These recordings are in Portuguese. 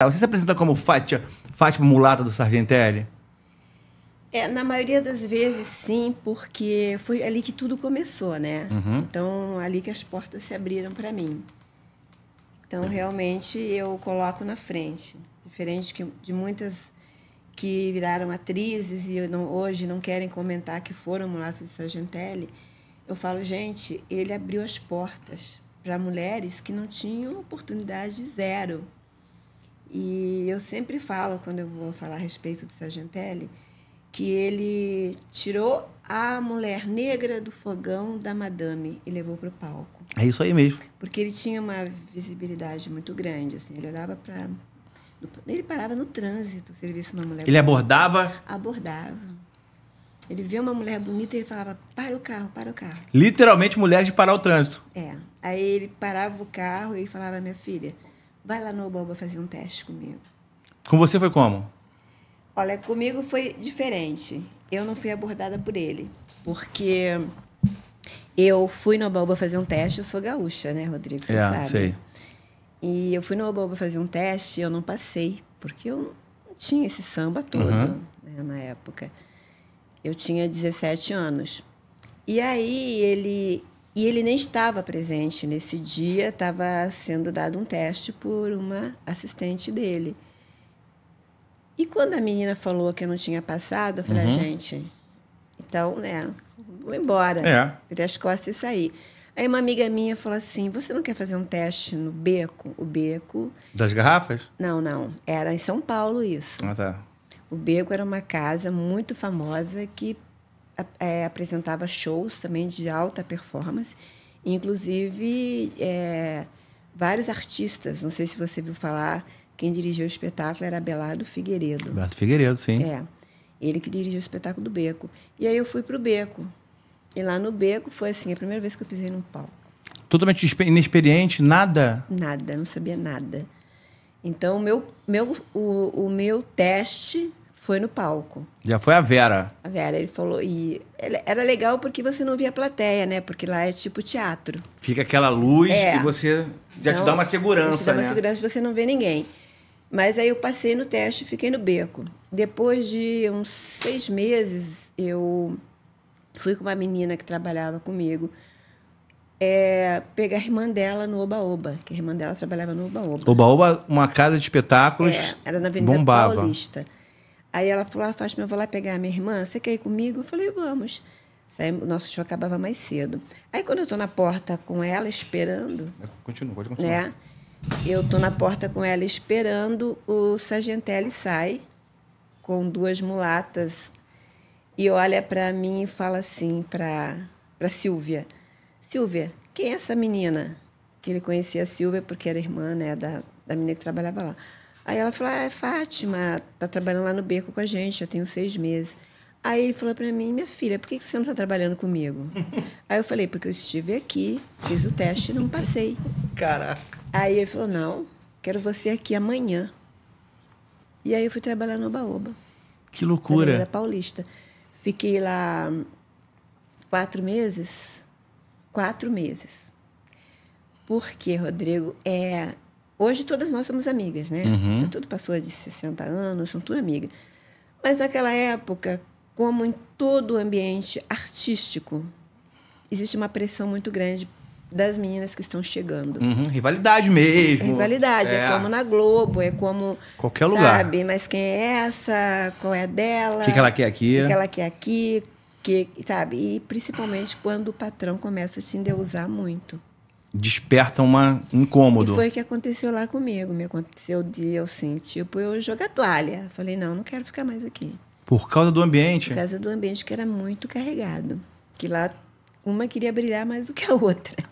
Tá, você se apresenta como Fátima, Fátima Mulata do Sargentelli? É, na maioria das vezes, sim, porque foi ali que tudo começou, né? Uhum. Então, ali que as portas se abriram para mim. Então, realmente, eu coloco na frente. Diferente que, de muitas que viraram atrizes e não, hoje não querem comentar que foram mulatas do Sargentelli, eu falo, gente, ele abriu as portas para mulheres que não tinham oportunidade zero. E eu sempre falo, quando eu vou falar a respeito do Sargentelli, que ele tirou a mulher negra do fogão da madame e levou para o palco. É isso aí mesmo. Porque ele tinha uma visibilidade muito grande, assim, ele olhava para ele parava no trânsito se ele visse uma mulher. Ele abordava? Abordava. Ele via uma mulher bonita e ele falava: para o carro, para o carro. Literalmente mulher de parar o trânsito. É. Aí ele parava o carro e falava: minha filha, vai lá no Oboba fazer um teste comigo. Com você foi como? Olha, comigo foi diferente. Eu não fui abordada por ele, porque eu fui no Obaúba fazer um teste, eu sou gaúcha, né, Rodrigo? Você é, sabe. Sei. E eu fui no Obaúba fazer um teste e eu não passei, porque eu não tinha esse samba todo uhum. né, na época. Eu tinha 17 anos. E aí ele e ele nem estava presente nesse dia, estava sendo dado um teste por uma assistente dele. E quando a menina falou que eu não tinha passado, eu falei, uhum. gente, então, né, vou embora. É. Virei as costas e saí. Aí uma amiga minha falou assim: você não quer fazer um teste no beco? O beco. Das garrafas? Não, não. Era em São Paulo isso. Ah, tá. O beco era uma casa muito famosa que é, apresentava shows também de alta performance, inclusive é, vários artistas. Não sei se você viu falar, quem dirigiu o espetáculo era Belardo Figueiredo. Belardo Figueiredo, sim. É, ele que dirigiu o espetáculo do Beco. E aí eu fui para o Beco. E lá no Beco foi assim, a primeira vez que eu pisei num palco. Totalmente inexperiente, nada? Nada, não sabia nada. Então, meu, meu, o, o meu teste foi no palco. Já foi a Vera. A Vera, ele falou. E era legal porque você não via a plateia, né? Porque lá é tipo teatro. Fica aquela luz é. e você já então, te dá uma segurança, te dá uma né? segurança, você não vê ninguém. Mas aí eu passei no teste e fiquei no beco. Depois de uns seis meses, eu fui com uma menina que trabalhava comigo é, pegar a irmã dela no Oba-Oba, que a irmã dela trabalhava no Oba-Oba. Oba-Oba, uma casa de espetáculos. É, era na Avenida bombava. Paulista. Aí ela falou, ah, Fátima, eu vou lá pegar a minha irmã, você quer ir comigo? Eu falei, vamos. o nosso show acabava mais cedo. Aí quando eu estou na porta com ela esperando... É, continua, pode continuar. Né? Eu estou na porta com ela esperando, o Sargentelli sai com duas mulatas e olha para mim e fala assim para para Silvia. Silvia, quem é essa menina? Que ele conhecia a Silvia porque era irmã né, da, da menina que trabalhava lá. Aí ela falou: ah, é Fátima, tá trabalhando lá no beco com a gente, já tem uns seis meses. Aí ele falou para mim, minha filha, por que você não está trabalhando comigo? Aí eu falei, porque eu estive aqui, fiz o teste e não passei. Caraca. Aí ele falou, não, quero você aqui amanhã. E aí eu fui trabalhar no Baoba. Que loucura. Na Paulista. Fiquei lá quatro meses. Quatro meses. Porque, Rodrigo, é Hoje todas nós somos amigas, né? Uhum. Então, tudo passou de 60 anos, são tudo amigas. Mas naquela época, como em todo o ambiente artístico, existe uma pressão muito grande das meninas que estão chegando. Uhum, rivalidade mesmo. Rivalidade. É. é. como na Globo, é como. Qualquer sabe, lugar. Sabe, mas quem é essa? Qual é a dela? O que, que ela quer aqui? O que, que ela quer aqui? Que, sabe? E principalmente quando o patrão começa a te endeusar muito desperta uma incômodo. E foi o que aconteceu lá comigo. Me aconteceu de eu assim, tipo, eu jogar toalha. Falei, não, não quero ficar mais aqui. Por causa do ambiente? Por causa do ambiente que era muito carregado. Que lá uma queria brilhar mais do que a outra.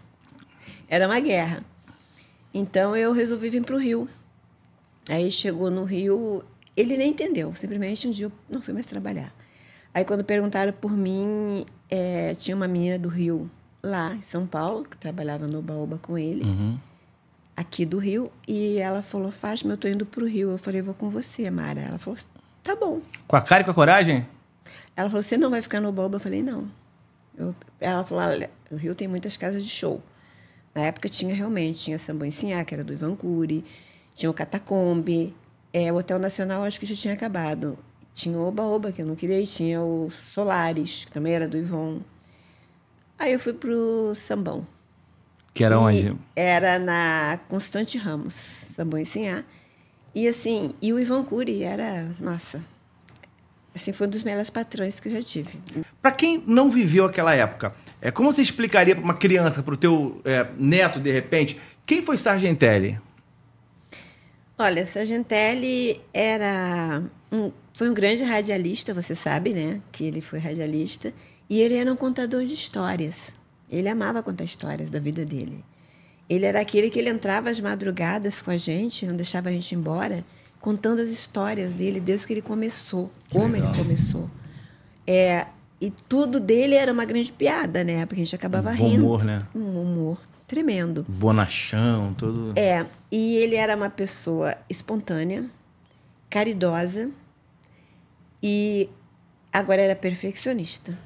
Era uma guerra. Então eu resolvi vir para o Rio. Aí chegou no Rio, ele nem entendeu. Simplesmente um dia eu não fui mais trabalhar. Aí quando perguntaram por mim, é, tinha uma menina do Rio lá em São Paulo, que trabalhava no Baúba com ele, uhum. aqui do Rio. E ela falou: Fátima, eu tô indo pro Rio. Eu falei: Vou com você, Mara. Ela falou: Tá bom. Com a cara e com a coragem? Ela falou: Você não vai ficar no Baúba Eu falei: Não. Eu, ela falou: Olha, o Rio tem muitas casas de show. Na época tinha realmente, tinha Sambancinhá, que era do Ivan Cury, tinha o Catacombe, é, o Hotel Nacional acho que já tinha acabado. Tinha o Oba Oba, que eu não queria, e tinha o Solares, que também era do Ivon. Aí eu fui pro Sambão. Que era e onde? Era na Constante Ramos, Sambão em Sinhá. E assim, e o Ivan Cury era, nossa, assim, foi um dos melhores patrões que eu já tive. Para quem não viveu aquela época, é como você explicaria para uma criança, para o teu é, neto, de repente, quem foi Sargentelli? Olha, Sargentelli era um, foi um grande radialista, você sabe, né? Que ele foi radialista. E ele era um contador de histórias. Ele amava contar histórias da vida dele. Ele era aquele que ele entrava às madrugadas com a gente, não deixava a gente embora, contando as histórias dele desde que ele começou, que como legal. ele começou. É, e tudo dele era uma grande piada, né? Porque a gente acabava um rindo. Humor, né? Um humor tremendo. Bonachão, todo. É, e ele era uma pessoa espontânea, caridosa e agora era perfeccionista.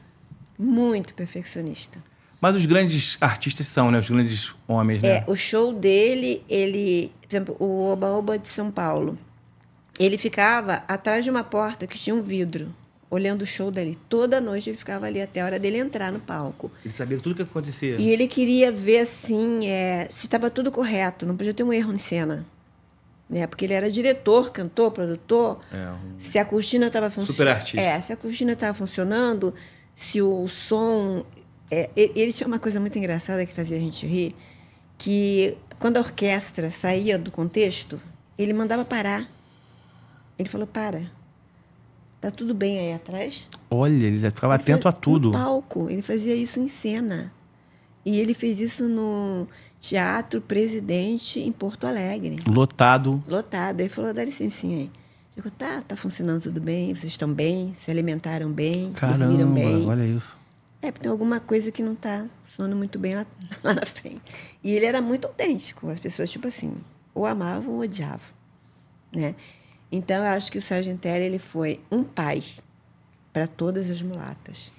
Muito perfeccionista. Mas os grandes artistas são, né? Os grandes homens, né? É, o show dele, ele. Por exemplo, o Oba Oba de São Paulo. Ele ficava atrás de uma porta que tinha um vidro, olhando o show dele. Toda noite ele ficava ali até a hora dele entrar no palco. Ele sabia tudo o que acontecia. E ele queria ver, assim, é, se estava tudo correto, não podia ter um erro em cena né? Porque ele era diretor, cantor, produtor. É, um... Se a cortina estava funcionando. Super artista. É, se a cortina estava funcionando, se o som. É, ele tinha uma coisa muito engraçada que fazia a gente rir, que quando a orquestra saía do contexto, ele mandava parar. Ele falou: para. Tá tudo bem aí atrás? Olha, ele ficava ele atento a tudo. No palco, ele fazia isso em cena. E ele fez isso no Teatro Presidente em Porto Alegre. Lotado. Lotado. Ele falou: dá licencinha aí digo, tá, tá funcionando tudo bem, vocês estão bem, se alimentaram bem, Caramba, dormiram bem. olha isso. É, porque tem alguma coisa que não tá funcionando muito bem lá, lá na frente. E ele era muito autêntico. As pessoas, tipo assim, ou amavam ou odiavam, né? Então, eu acho que o Sargentelli, ele foi um pai para todas as mulatas.